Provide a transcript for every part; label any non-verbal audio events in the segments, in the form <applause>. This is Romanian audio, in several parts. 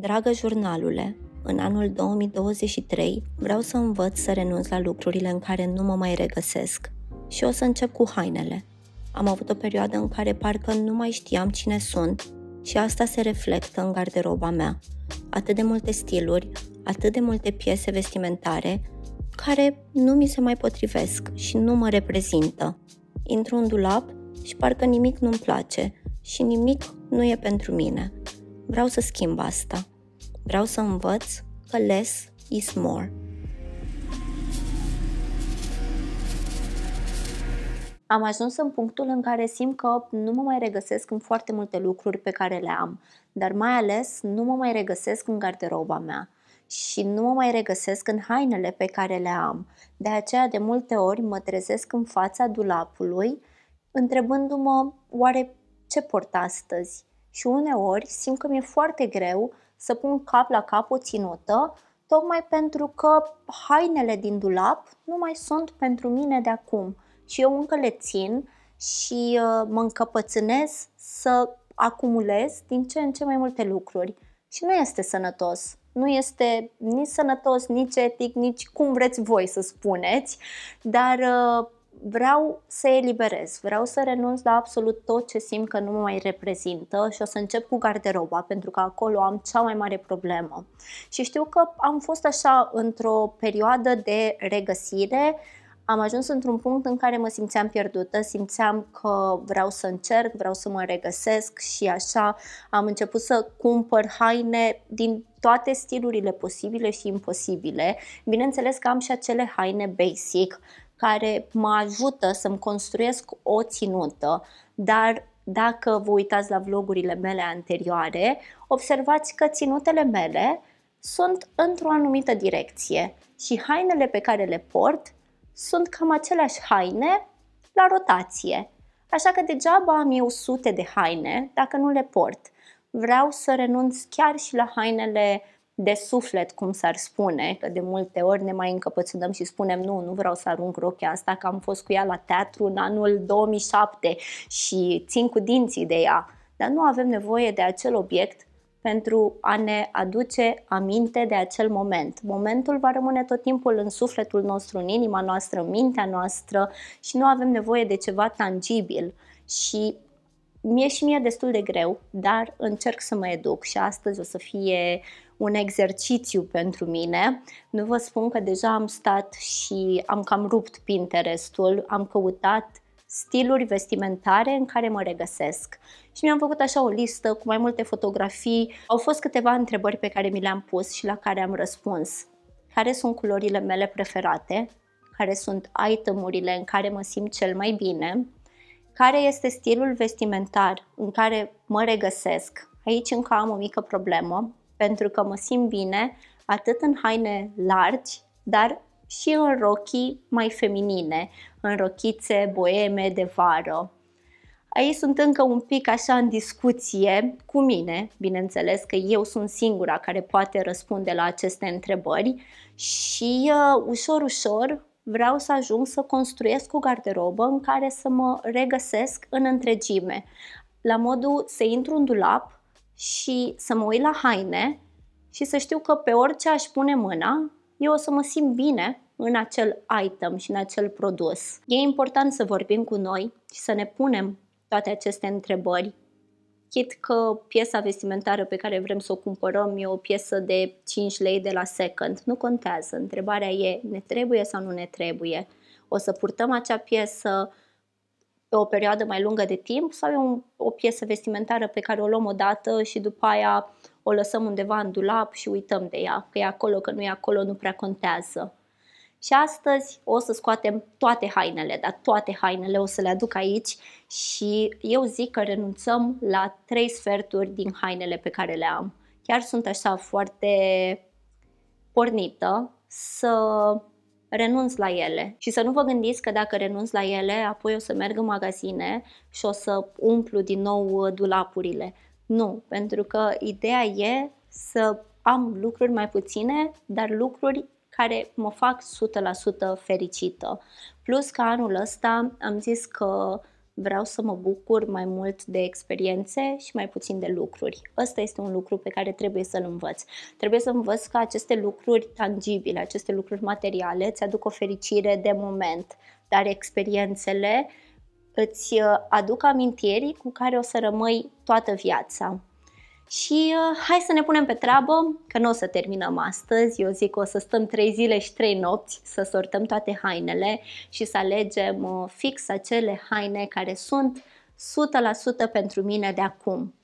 Dragă jurnalule, în anul 2023 vreau să învăț să renunț la lucrurile în care nu mă mai regăsesc și o să încep cu hainele. Am avut o perioadă în care parcă nu mai știam cine sunt și asta se reflectă în garderoba mea. Atât de multe stiluri, atât de multe piese vestimentare care nu mi se mai potrivesc și nu mă reprezintă. Intru în dulap și parcă nimic nu-mi place și nimic nu e pentru mine. Vreau să schimb asta. Vreau să învăț că less is more. Am ajuns în punctul în care simt că nu mă mai regăsesc în foarte multe lucruri pe care le am, dar mai ales nu mă mai regăsesc în garderoba mea și nu mă mai regăsesc în hainele pe care le am. De aceea, de multe ori, mă trezesc în fața dulapului, întrebându-mă oare ce port astăzi. Și uneori simt că mi-e foarte greu să pun cap la cap o ținută, tocmai pentru că hainele din dulap nu mai sunt pentru mine de acum și eu încă le țin și uh, mă încăpățânez să acumulez din ce în ce mai multe lucruri. Și nu este sănătos. Nu este nici sănătos, nici etic, nici cum vreți voi să spuneți, dar uh, vreau să eliberez, vreau să renunț la absolut tot ce simt că nu mă mai reprezintă și o să încep cu garderoba, pentru că acolo am cea mai mare problemă. Și știu că am fost așa într-o perioadă de regăsire, am ajuns într-un punct în care mă simțeam pierdută, simțeam că vreau să încerc, vreau să mă regăsesc și așa am început să cumpăr haine din toate stilurile posibile și imposibile. Bineînțeles că am și acele haine basic care mă ajută să-mi construiesc o ținută, dar dacă vă uitați la vlogurile mele anterioare, observați că ținutele mele sunt într-o anumită direcție și hainele pe care le port sunt cam aceleași haine la rotație. Așa că degeaba am eu sute de haine dacă nu le port. Vreau să renunț chiar și la hainele de suflet, cum s-ar spune, că de multe ori ne mai încăpățânăm și spunem nu, nu vreau să arunc rochia asta, că am fost cu ea la teatru în anul 2007 și țin cu dinții de ea. Dar nu avem nevoie de acel obiect pentru a ne aduce aminte de acel moment. Momentul va rămâne tot timpul în sufletul nostru, în inima noastră, în mintea noastră și nu avem nevoie de ceva tangibil. Și mie și mie destul de greu, dar încerc să mă educ și astăzi o să fie un exercițiu pentru mine. Nu vă spun că deja am stat și am cam rupt Pinterestul, am căutat stiluri vestimentare în care mă regăsesc. Și mi-am făcut așa o listă cu mai multe fotografii. Au fost câteva întrebări pe care mi le-am pus și la care am răspuns. Care sunt culorile mele preferate? Care sunt itemurile în care mă simt cel mai bine? Care este stilul vestimentar în care mă regăsesc? Aici încă am o mică problemă pentru că mă simt bine atât în haine largi, dar și în rochii mai feminine, în rochițe boeme de vară. Aici sunt încă un pic așa în discuție cu mine, bineînțeles că eu sunt singura care poate răspunde la aceste întrebări și uh, ușor, ușor vreau să ajung să construiesc o garderobă în care să mă regăsesc în întregime. La modul să intru în dulap și să mă uit la haine și să știu că pe orice aș pune mâna, eu o să mă simt bine în acel item și în acel produs. E important să vorbim cu noi și să ne punem toate aceste întrebări. Chit că piesa vestimentară pe care vrem să o cumpărăm e o piesă de 5 lei de la second, nu contează. Întrebarea e, ne trebuie sau nu ne trebuie? O să purtăm acea piesă pe o perioadă mai lungă de timp sau e un, o piesă vestimentară pe care o luăm o dată și după aia o lăsăm undeva în dulap și uităm de ea, că e acolo, că nu e acolo, nu prea contează. Și astăzi o să scoatem toate hainele, dar toate hainele o să le aduc aici și eu zic că renunțăm la trei sferturi din hainele pe care le am. Chiar sunt așa foarte pornită să renunț la ele. Și să nu vă gândiți că dacă renunț la ele, apoi o să merg în magazine și o să umplu din nou uh, dulapurile. Nu, pentru că ideea e să am lucruri mai puține, dar lucruri care mă fac 100% fericită. Plus că anul ăsta am zis că vreau să mă bucur mai mult de experiențe și mai puțin de lucruri. Ăsta este un lucru pe care trebuie să-l învăț. Trebuie să învăț că aceste lucruri tangibile, aceste lucruri materiale îți aduc o fericire de moment, dar experiențele îți uh, aduc amintiri cu care o să rămâi toată viața. Și uh, hai să ne punem pe treabă, că nu o să terminăm astăzi, eu zic că o să stăm 3 zile și 3 nopți să sortăm toate hainele și să alegem uh, fix acele haine care sunt 100% pentru mine de acum.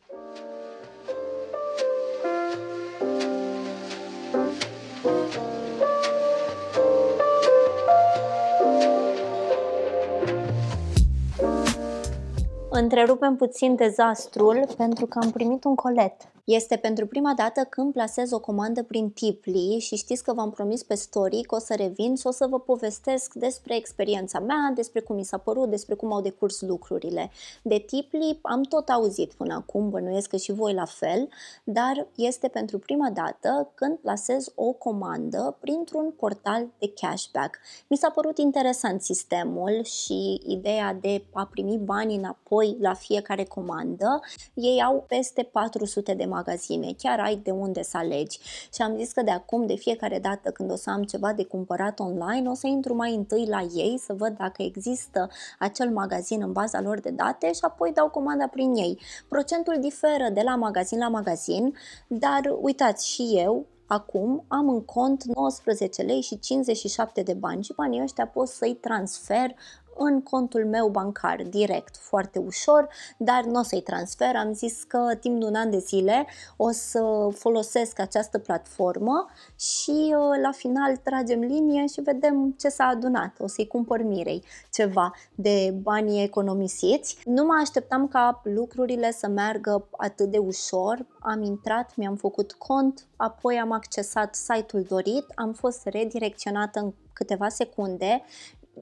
întrerupem puțin dezastrul pentru că am primit un colet. Este pentru prima dată când plasez o comandă prin Tipli și știți că v-am promis pe story că o să revin și o să vă povestesc despre experiența mea, despre cum mi s-a părut, despre cum au decurs lucrurile. De Tipli am tot auzit până acum, bănuiesc că și voi la fel, dar este pentru prima dată când plasez o comandă printr-un portal de cashback. Mi s-a părut interesant sistemul și ideea de a primi bani înapoi la fiecare comandă. Ei au peste 400 de magazine, chiar ai de unde să alegi. Și am zis că de acum, de fiecare dată când o să am ceva de cumpărat online, o să intru mai întâi la ei să văd dacă există acel magazin în baza lor de date și apoi dau comanda prin ei. Procentul diferă de la magazin la magazin, dar uitați și eu, Acum am în cont 19 lei și 57 de bani și banii ăștia pot să-i transfer în contul meu bancar direct, foarte ușor, dar nu o să-i transfer. Am zis că timp de un an de zile o să folosesc această platformă și ă, la final tragem linie și vedem ce s-a adunat. O să-i cumpăr Mirei ceva de banii economisiți. Nu mă așteptam ca lucrurile să meargă atât de ușor. Am intrat, mi-am făcut cont, apoi am accesat site-ul dorit, am fost redirecționată în câteva secunde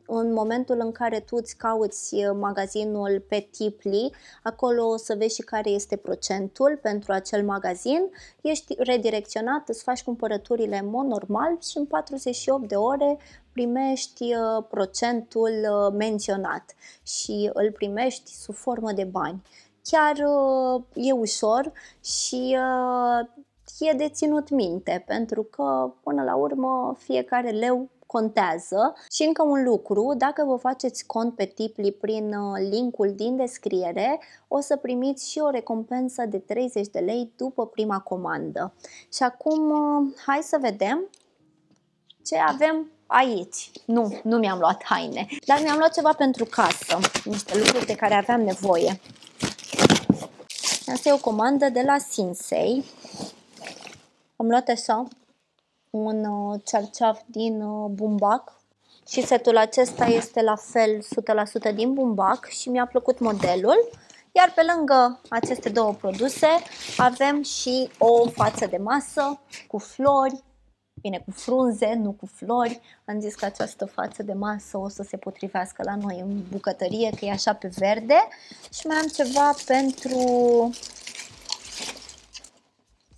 în momentul în care tu îți cauți uh, magazinul pe Tipli, acolo o să vezi și care este procentul pentru acel magazin, ești redirecționat, îți faci cumpărăturile în mod normal și în 48 de ore primești uh, procentul uh, menționat și îl primești sub formă de bani. Chiar e ușor și e de ținut minte, pentru că până la urmă fiecare leu contează. Și încă un lucru, dacă vă faceți cont pe Tipli prin uh, linkul din descriere, o să primiți și o recompensă de 30 de lei după prima comandă. Și acum uh, hai să vedem ce avem aici. Nu, nu mi-am luat haine, dar mi-am luat ceva pentru casă, niște lucruri de care aveam nevoie. Asta e o comandă de la Sinsei. Am luat așa un cerceaf uh, din uh, bumbac și setul acesta este la fel 100% din bumbac și mi-a plăcut modelul. Iar pe lângă aceste două produse avem și o față de masă cu flori, bine, cu frunze, nu cu flori. Am zis că această față de masă o să se potrivească la noi în bucătărie, că e așa pe verde. Și mai am ceva pentru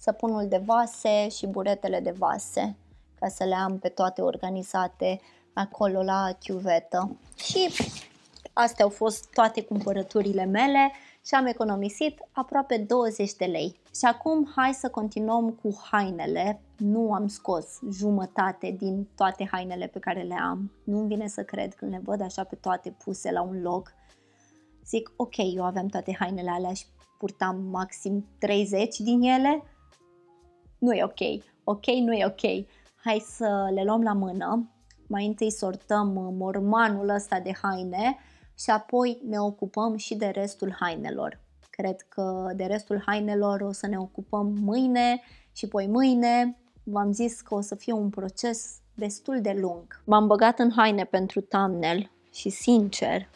săpunul de vase și buretele de vase, ca să le am pe toate organizate acolo la chiuvetă. Și astea au fost toate cumpărăturile mele și am economisit aproape 20 de lei. Și acum hai să continuăm cu hainele. Nu am scos jumătate din toate hainele pe care le am. nu vine să cred când le văd așa pe toate puse la un loc. Zic, ok, eu aveam toate hainele alea și purtam maxim 30 din ele, nu e ok, ok, nu e ok. Hai să le luăm la mână, mai întâi sortăm uh, mormanul ăsta de haine și apoi ne ocupăm și de restul hainelor. Cred că de restul hainelor o să ne ocupăm mâine și poi mâine. V-am zis că o să fie un proces destul de lung. M-am băgat în haine pentru thumbnail și sincer,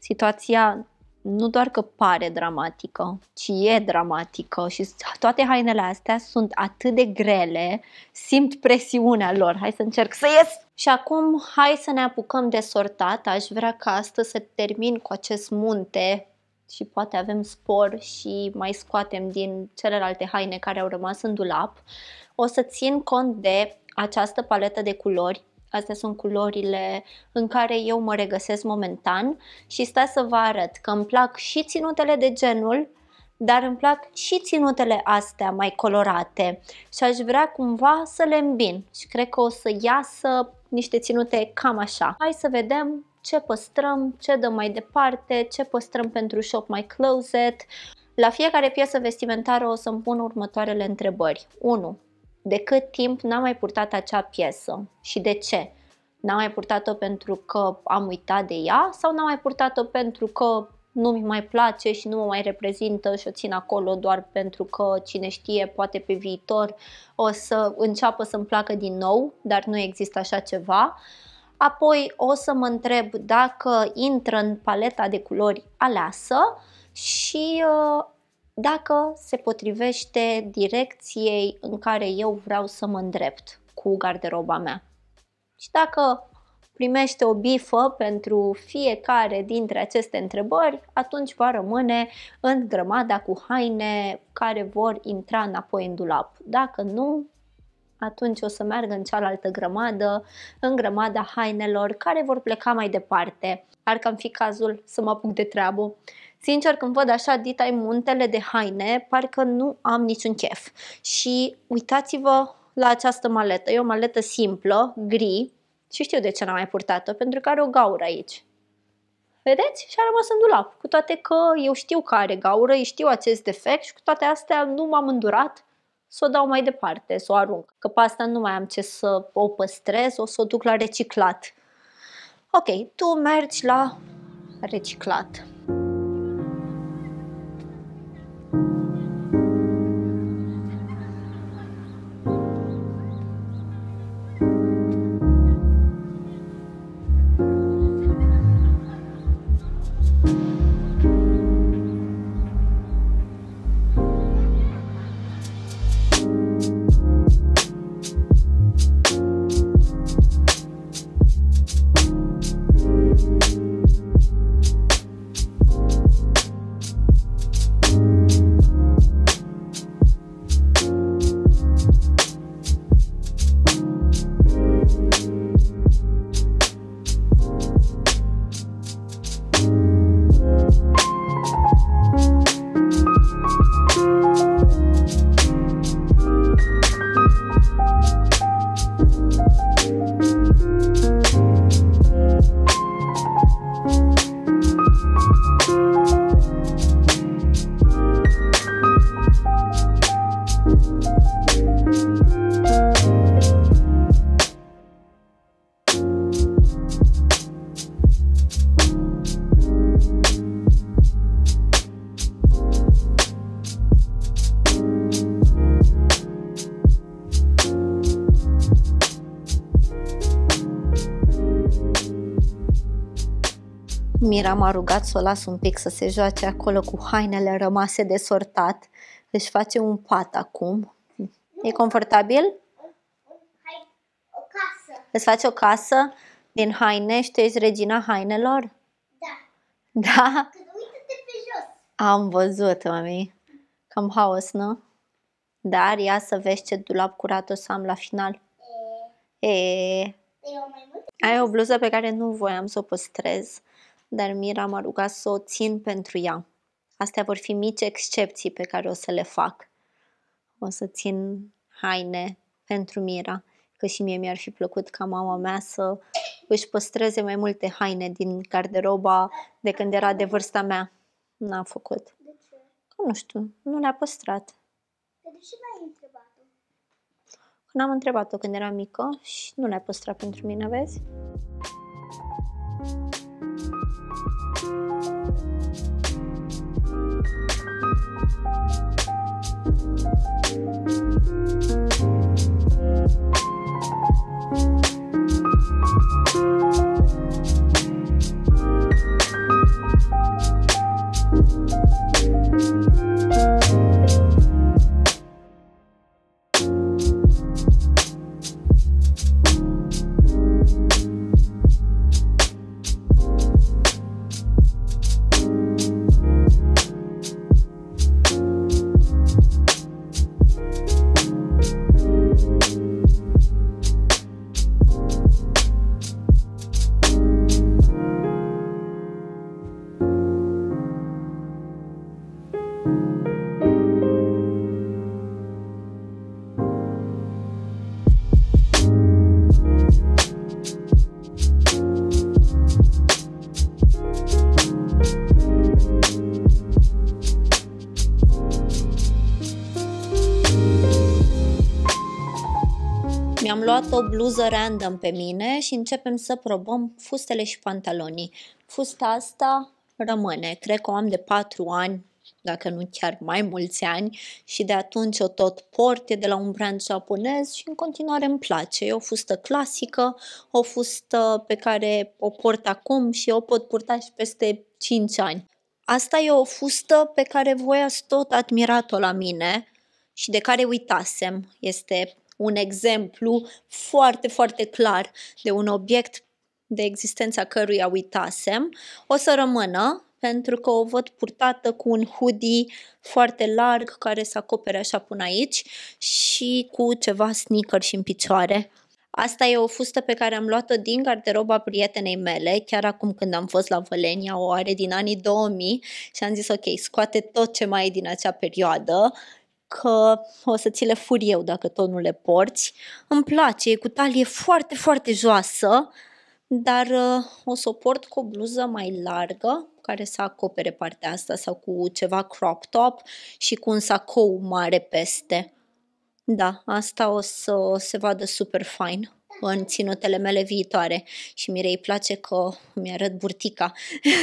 situația nu doar că pare dramatică, ci e dramatică și toate hainele astea sunt atât de grele, simt presiunea lor. Hai să încerc să ies! Și acum hai să ne apucăm de sortat. Aș vrea ca astăzi să termin cu acest munte și poate avem spor și mai scoatem din celelalte haine care au rămas în dulap. O să țin cont de această paletă de culori astea sunt culorile în care eu mă regăsesc momentan și sta să vă arăt că îmi plac și ținutele de genul, dar îmi plac și ținutele astea mai colorate și aș vrea cumva să le îmbin și cred că o să iasă niște ținute cam așa. Hai să vedem ce păstrăm, ce dăm mai departe, ce păstrăm pentru Shop My Closet. La fiecare piesă vestimentară o să-mi pun următoarele întrebări. 1 de cât timp n-am mai purtat acea piesă și de ce? N-am mai purtat-o pentru că am uitat de ea sau n-am mai purtat-o pentru că nu mi mai place și nu mă mai reprezintă și o țin acolo doar pentru că cine știe, poate pe viitor o să înceapă să-mi placă din nou, dar nu există așa ceva. Apoi o să mă întreb dacă intră în paleta de culori aleasă și uh, dacă se potrivește direcției în care eu vreau să mă îndrept cu garderoba mea. Și dacă primește o bifă pentru fiecare dintre aceste întrebări, atunci va rămâne în grămada cu haine care vor intra înapoi în dulap. Dacă nu, atunci o să meargă în cealaltă grămadă, în grămada hainelor care vor pleca mai departe. Ar cam fi cazul să mă apuc de treabă Sincer, când văd așa ditai muntele de haine, parcă nu am niciun chef. Și uitați-vă la această maletă. E o maletă simplă, gri, și știu de ce n-am mai purtat-o, pentru că are o gaură aici. Vedeți? Și a rămas în dulap. Cu toate că eu știu că are gaură, știu acest defect și cu toate astea nu m-am îndurat să o dau mai departe, să o arunc. Că pe asta nu mai am ce să o păstrez, o să o duc la reciclat. Ok, tu mergi la reciclat. Mira m-a rugat să o las un pic să se joace acolo cu hainele rămase de sortat. Își face un pat acum. E confortabil? Îți faci o casă din haine și tu ești regina hainelor? Da. Da? Când uită-te pe jos. Am văzut, mami. Cam haos, nu? Dar ia să vezi ce dulap curat o să am la final. E. e. Ai o bluză pe care nu voiam să o păstrez dar Mira m-a rugat să o țin pentru ea. Astea vor fi mici excepții pe care o să le fac. O să țin haine pentru Mira, că și mie mi-ar fi plăcut ca mama mea să își păstreze mai multe haine din garderoba de când era de vârsta mea. N-a făcut. De ce? nu știu, nu le-a păstrat. De ce n-ai întrebat-o? N-am întrebat-o când era mică și nu le-a păstrat pentru mine, vezi? Thank you Thank you. luat o bluză random pe mine și începem să probăm fustele și pantalonii. Fusta asta rămâne, cred că o am de 4 ani, dacă nu chiar mai mulți ani și de atunci o tot port, e de la un brand japonez și în continuare îmi place. E o fustă clasică, o fustă pe care o port acum și o pot purta și peste 5 ani. Asta e o fustă pe care voi ați tot admirat-o la mine și de care uitasem. Este un exemplu foarte, foarte clar de un obiect de existența căruia uitasem, o să rămână pentru că o văd purtată cu un hoodie foarte larg care să acopere așa până aici și cu ceva sneaker și în picioare. Asta e o fustă pe care am luat-o din garderoba prietenei mele, chiar acum când am fost la Vălenia, o are din anii 2000 și am zis ok, scoate tot ce mai e din acea perioadă că o să ți le fur eu dacă tot nu le porți. Îmi place, e cu talie foarte, foarte joasă, dar uh, o să o port cu o bluză mai largă, care să acopere partea asta sau cu ceva crop top și cu un sacou mare peste. Da, asta o să se vadă super fine în ținutele mele viitoare și Mirei place că mi arăt burtica.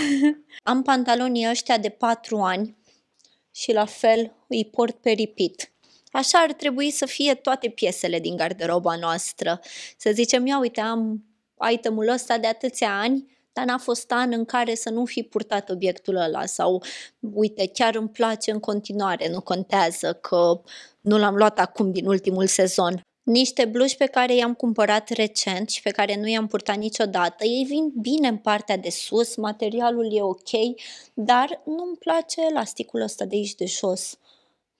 <laughs> Am pantalonii ăștia de 4 ani și la fel îi port pe ripit. Așa ar trebui să fie toate piesele din garderoba noastră. Să zicem, ia uite, am itemul ăsta de atâția ani, dar n-a fost an în care să nu fi purtat obiectul ăla sau uite, chiar îmi place în continuare, nu contează că nu l-am luat acum din ultimul sezon niște bluși pe care i-am cumpărat recent și pe care nu i-am purtat niciodată. Ei vin bine în partea de sus, materialul e ok, dar nu-mi place elasticul ăsta de aici de jos.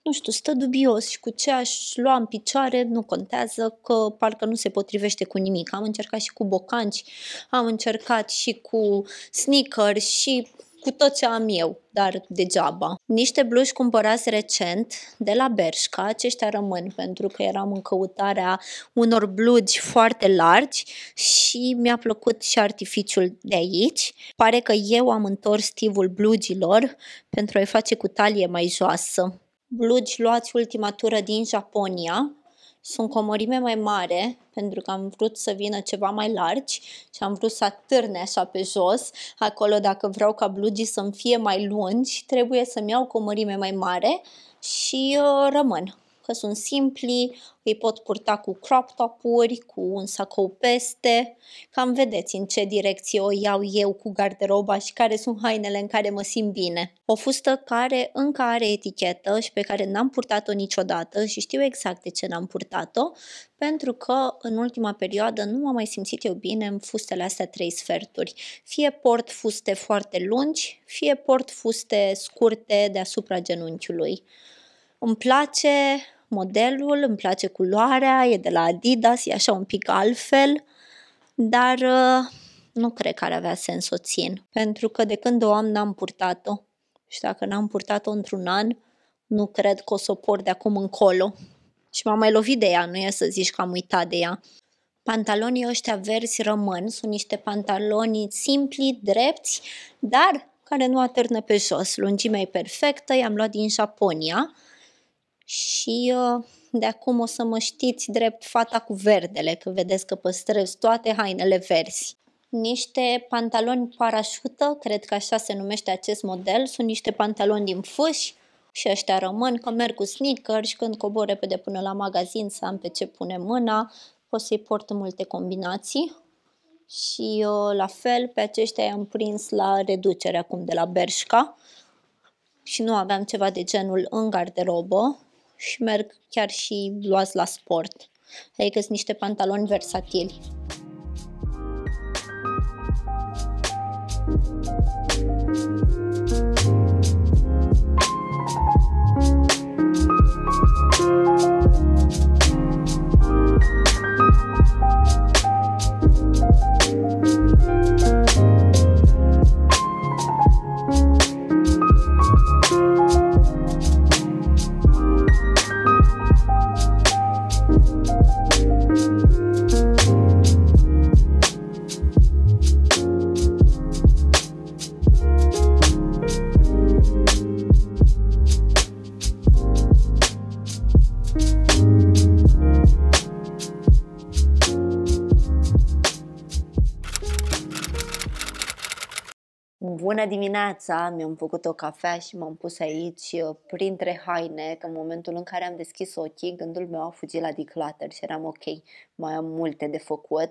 Nu știu, stă dubios și cu ce aș lua în picioare nu contează că parcă nu se potrivește cu nimic. Am încercat și cu bocanci, am încercat și cu sneaker și cu tot ce am eu, dar degeaba. Niște bluși cumpărați recent de la Bershka, aceștia rămân pentru că eram în căutarea unor blugi foarte largi și mi-a plăcut și artificiul de aici. Pare că eu am întors stivul blugilor pentru a-i face cu talie mai joasă. Blugi luați ultima tură din Japonia, sunt cu o mărime mai mare, pentru că am vrut să vină ceva mai largi și am vrut să atârne așa pe jos. Acolo, dacă vreau ca blugii să-mi fie mai lungi, trebuie să-mi iau cu o mărime mai mare și uh, rămân că sunt simpli, îi pot purta cu crop top-uri, cu un sacou peste, cam vedeți în ce direcție o iau eu cu garderoba și care sunt hainele în care mă simt bine. O fustă care încă are etichetă și pe care n-am purtat-o niciodată și știu exact de ce n-am purtat-o, pentru că în ultima perioadă nu m-am mai simțit eu bine în fustele astea trei sferturi. Fie port fuste foarte lungi, fie port fuste scurte deasupra genunchiului. Îmi place modelul, îmi place culoarea, e de la Adidas, e așa un pic altfel, dar uh, nu cred că ar avea sens să o țin, pentru că de când o am n-am purtat-o și dacă n-am purtat-o într-un an, nu cred că o să o port de acum încolo. Și m-am mai lovit de ea, nu e să zici că am uitat de ea. Pantalonii ăștia verzi rămân, sunt niște pantaloni simpli, drepți, dar care nu atârnă pe jos. Lungimea e perfectă, i-am luat din Japonia și uh, de acum o să mă știți drept fata cu verdele, că vedeți că păstrez toate hainele verzi. Niște pantaloni parașută, cred că așa se numește acest model, sunt niște pantaloni din fâși și ăștia rămân, că merg cu sneakers când cobor repede până la magazin să am pe ce pune mâna, pot să-i port multe combinații. Și eu uh, la fel, pe aceștia i-am prins la reducere acum de la Bershka și nu aveam ceva de genul în garderobă, și merg chiar și luați la sport. Adică sunt niște pantaloni versatili. Thank you Bună dimineața! Mi-am făcut o cafea și m-am pus aici uh, printre haine, că în momentul în care am deschis ochii, gândul meu a fugit la declutter și eram ok, mai am multe de făcut.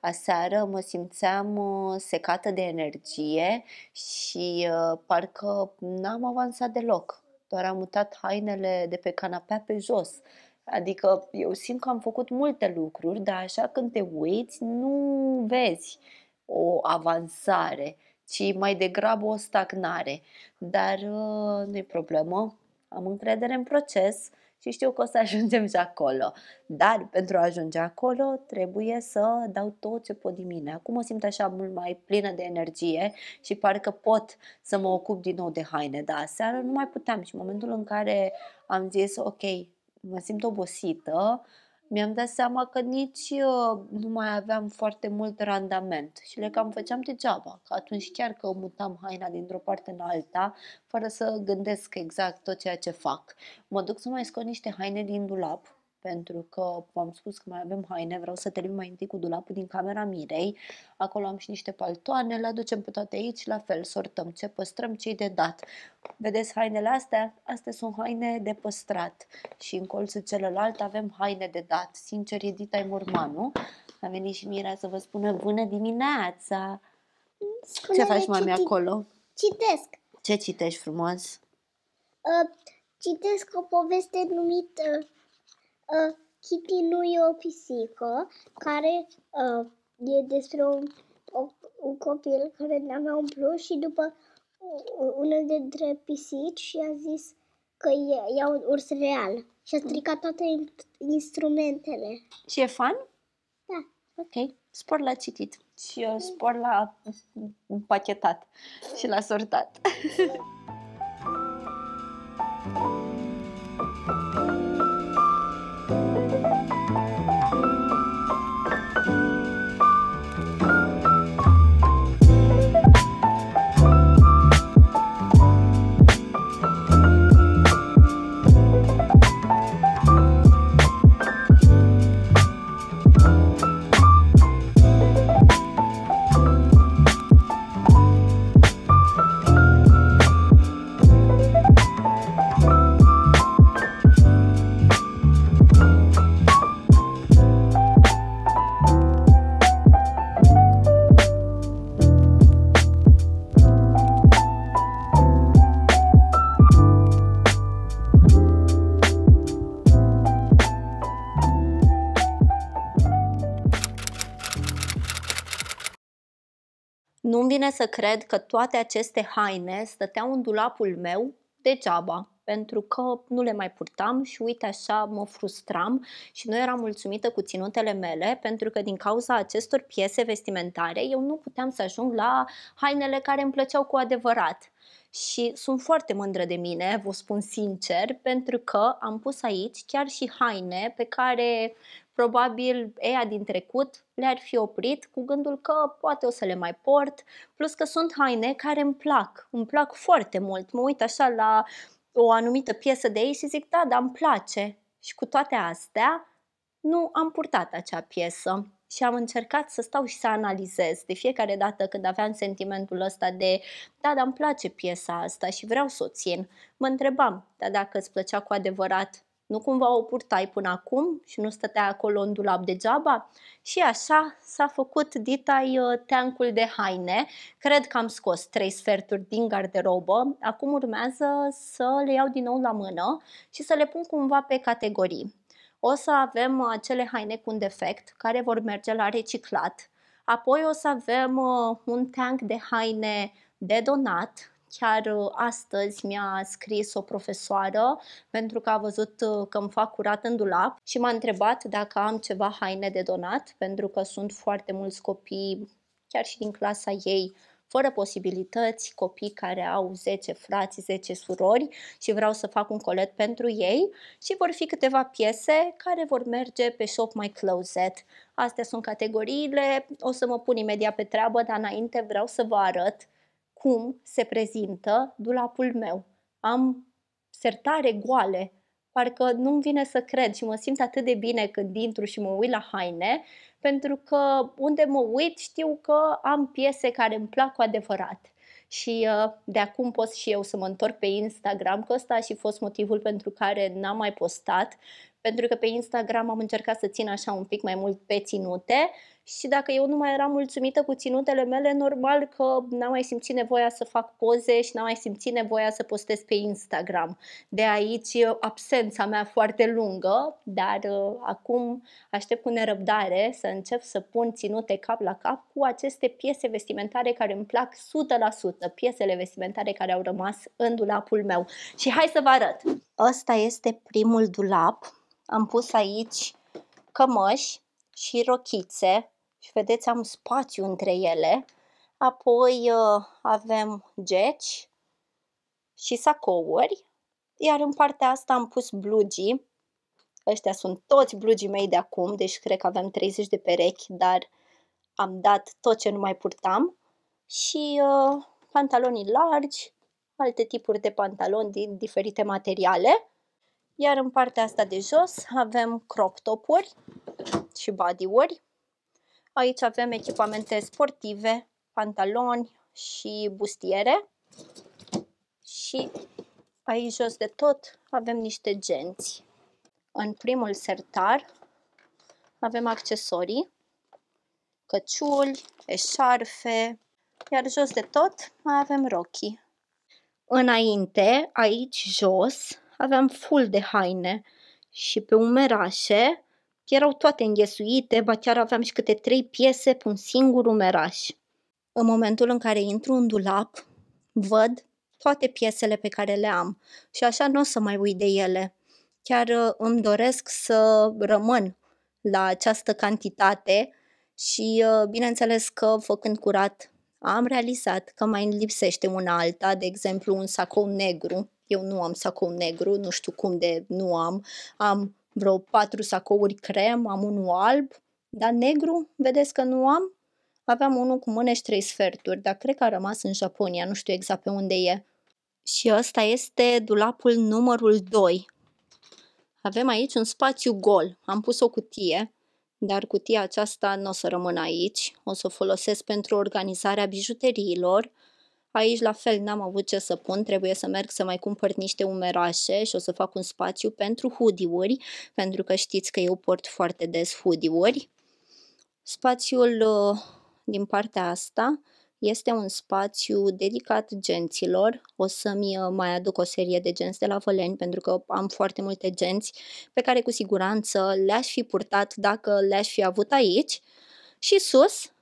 Aseară mă simțeam uh, secată de energie și uh, parcă n-am avansat deloc, doar am mutat hainele de pe canapea pe jos. Adică eu simt că am făcut multe lucruri, dar așa când te uiți nu vezi o avansare ci mai degrabă o stagnare. Dar uh, nu e problemă, am încredere în proces și știu că o să <laughs> ajungem și acolo. Dar pentru a ajunge acolo trebuie să dau tot ce pot din mine. Acum mă simt așa mult mai plină de energie și parcă pot să mă ocup din nou de haine, dar seara nu mai puteam și în momentul în care am zis ok, mă simt obosită, uh, mi-am dat seama că nici uh, nu mai aveam foarte mult randament și le cam făceam degeaba, că atunci chiar că mutam haina dintr-o parte în alta, fără să gândesc exact tot ceea ce fac. Mă duc să mai scot niște haine din dulap, pentru că v-am spus că mai avem haine, vreau să termin mai întâi cu dulapul din camera Mirei, acolo am și niște paltoane, le aducem pe toate aici, la fel, sortăm ce păstrăm, ce de dat. Vedeți hainele astea? Astea sunt haine de păstrat și în colțul celălalt avem haine de dat. Sincer, Edita e mormanul. A venit și Mira să vă spună bună dimineața! Spune ce faci, mami, citi... acolo? Citesc! Ce citești frumos? Uh, citesc o poveste numită uh, Kitty nu e o pisică, care uh, e despre un, o, un copil care avea un plus și după una dintre pisici și a zis că e, e un urs real și a mm. stricat toate instrumentele. Și e fan? Da. Ok, spor la citit și eu uh, spor la mm, mm, pachetat și la sortat. <laughs> Nu-mi vine să cred că toate aceste haine stăteau în dulapul meu degeaba, pentru că nu le mai purtam și uite așa mă frustram și nu eram mulțumită cu ținutele mele pentru că din cauza acestor piese vestimentare eu nu puteam să ajung la hainele care îmi plăceau cu adevărat. Și sunt foarte mândră de mine, vă spun sincer, pentru că am pus aici chiar și haine pe care probabil ea din trecut le-ar fi oprit cu gândul că poate o să le mai port, plus că sunt haine care îmi plac, îmi plac foarte mult. Mă uit așa la o anumită piesă de ei și zic, da, dar îmi place. Și cu toate astea, nu am purtat acea piesă și am încercat să stau și să analizez de fiecare dată când aveam sentimentul ăsta de da, dar îmi place piesa asta și vreau să o țin. Mă întrebam, dar dacă îți plăcea cu adevărat, nu cumva o purtai până acum și nu stătea acolo în dulap degeaba? Și așa s-a făcut Ditai uh, teancul de haine. Cred că am scos trei sferturi din garderobă. Acum urmează să le iau din nou la mână și să le pun cumva pe categorii. O să avem uh, acele haine cu un defect care vor merge la reciclat. Apoi o să avem uh, un teanc de haine de donat Chiar uh, astăzi mi-a scris o profesoară pentru că a văzut uh, că îmi fac curat în dulap și m-a întrebat dacă am ceva haine de donat, pentru că sunt foarte mulți copii, chiar și din clasa ei, fără posibilități, copii care au 10 frați, 10 surori și vreau să fac un colet pentru ei și vor fi câteva piese care vor merge pe Shop My Closet. Astea sunt categoriile, o să mă pun imediat pe treabă, dar înainte vreau să vă arăt cum se prezintă dulapul meu. Am sertare goale, parcă nu-mi vine să cred și mă simt atât de bine când intru și mă uit la haine, pentru că unde mă uit știu că am piese care îmi plac cu adevărat. Și uh, de acum pot și eu să mă întorc pe Instagram, că ăsta a și fost motivul pentru care n-am mai postat, pentru că pe Instagram am încercat să țin așa un pic mai mult pe ținute și dacă eu nu mai eram mulțumită cu ținutele mele, normal că n-am mai simțit nevoia să fac poze și n-am mai simțit nevoia să postez pe Instagram. De aici uh, absența mea foarte lungă, dar uh, acum aștept cu nerăbdare să încep să pun ținute cap la cap cu aceste piese vestimentare care îmi plac 100%, piesele vestimentare care au rămas în dulapul meu. Și hai să vă arăt! Ăsta este primul dulap. Am pus aici cămăși și rochițe și vedeți am spațiu între ele. Apoi uh, avem geci și sacouri, iar în partea asta am pus blugii. Ăștia sunt toți blugii mei de acum, deci cred că aveam 30 de perechi, dar am dat tot ce nu mai purtam. Și uh, pantalonii largi, alte tipuri de pantaloni din diferite materiale. Iar în partea asta de jos avem crop topuri și body-uri. Aici avem echipamente sportive, pantaloni și bustiere. Și aici jos de tot avem niște genți. În primul sertar avem accesorii, căciuli, eșarfe, iar jos de tot mai avem rochii. Înainte, aici jos, aveam ful de haine și pe umerașe erau toate înghesuite, ba chiar aveam și câte trei piese pe un singur umeraș. În momentul în care intru în dulap, văd toate piesele pe care le am și așa nu o să mai uit de ele. Chiar uh, îmi doresc să rămân la această cantitate și uh, bineînțeles că făcând curat am realizat că mai lipsește una alta, de exemplu un sacou negru. Eu nu am sacou negru, nu știu cum de nu am. Am vreo patru sacouri crem, am unul alb, dar negru, vedeți că nu am. Aveam unul cu mânești trei sferturi, dar cred că a rămas în Japonia, nu știu exact pe unde e. Și ăsta este dulapul numărul 2. Avem aici un spațiu gol. Am pus o cutie, dar cutia aceasta nu o să rămână aici. O să o folosesc pentru organizarea bijuteriilor Aici la fel n-am avut ce să pun, trebuie să merg să mai cumpăr niște umerașe și o să fac un spațiu pentru hoodie-uri, pentru că știți că eu port foarte des hoodie-uri. Spațiul uh, din partea asta este un spațiu dedicat genților. O să-mi uh, mai aduc o serie de genți de la Văleni pentru că am foarte multe genți pe care cu siguranță le-aș fi purtat dacă le-aș fi avut aici. Și sus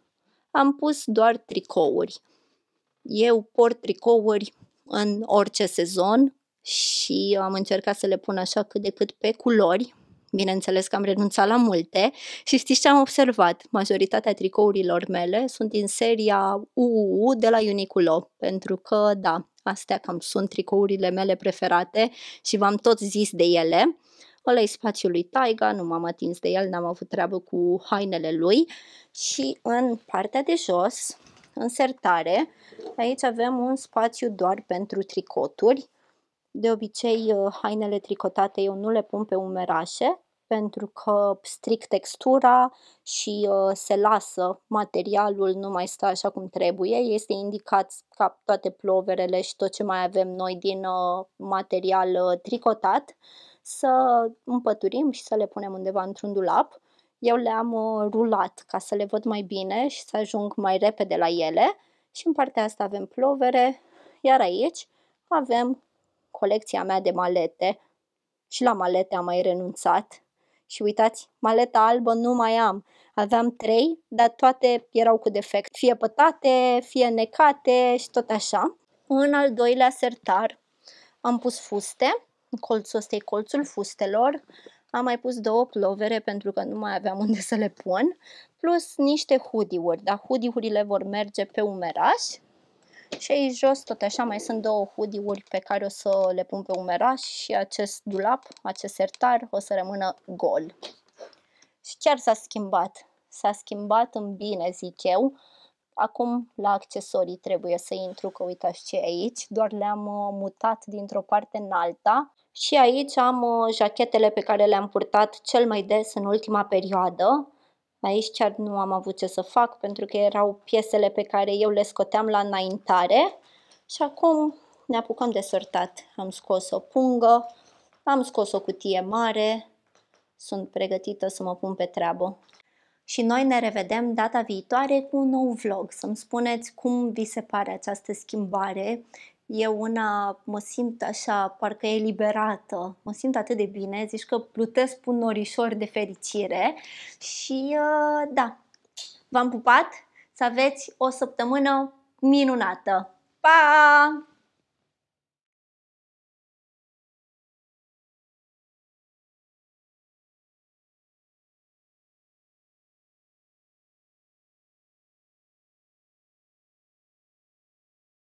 am pus doar tricouri. Eu port tricouri în orice sezon și am încercat să le pun așa cât de cât pe culori. Bineînțeles că am renunțat la multe și știți ce am observat? Majoritatea tricourilor mele sunt din seria UU de la Uniqlo, pentru că, da, astea cam sunt tricourile mele preferate și v-am tot zis de ele. Ăla e spațiul lui Taiga, nu m-am atins de el, n-am avut treabă cu hainele lui. Și în partea de jos în sertare, aici avem un spațiu doar pentru tricoturi. De obicei, uh, hainele tricotate eu nu le pun pe umerașe, pentru că stric textura și uh, se lasă materialul, nu mai stă așa cum trebuie. Este indicat ca toate ploverele și tot ce mai avem noi din uh, material uh, tricotat să împăturim și să le punem undeva într-un dulap eu le-am uh, rulat ca să le văd mai bine și să ajung mai repede la ele. Și în partea asta avem plovere, iar aici avem colecția mea de malete și la malete am mai renunțat. Și uitați, maleta albă nu mai am. Aveam trei, dar toate erau cu defect. Fie pătate, fie necate și tot așa. În al doilea sertar am pus fuste. Colțul ăsta e colțul fustelor. Am mai pus două plovere pentru că nu mai aveam unde să le pun, plus niște hoodie-uri, dar hoodie-urile vor merge pe umeraș. Și aici jos tot așa mai sunt două hoodie-uri pe care o să le pun pe umeraș și acest dulap, acest sertar o să rămână gol. Și chiar s-a schimbat. S-a schimbat în bine, zic eu. Acum la accesorii trebuie să intru, că uitați ce e aici, doar le-am uh, mutat dintr-o parte în alta și aici am uh, jachetele pe care le-am purtat cel mai des în ultima perioadă. Aici chiar nu am avut ce să fac pentru că erau piesele pe care eu le scoteam la înaintare și acum ne apucăm de sortat. Am scos o pungă, am scos o cutie mare, sunt pregătită să mă pun pe treabă și noi ne revedem data viitoare cu un nou vlog. Să-mi spuneți cum vi se pare această schimbare. Eu una mă simt așa, parcă eliberată, mă simt atât de bine, zici că plutesc un norișor de fericire și uh, da, v-am pupat, să aveți o săptămână minunată! Pa!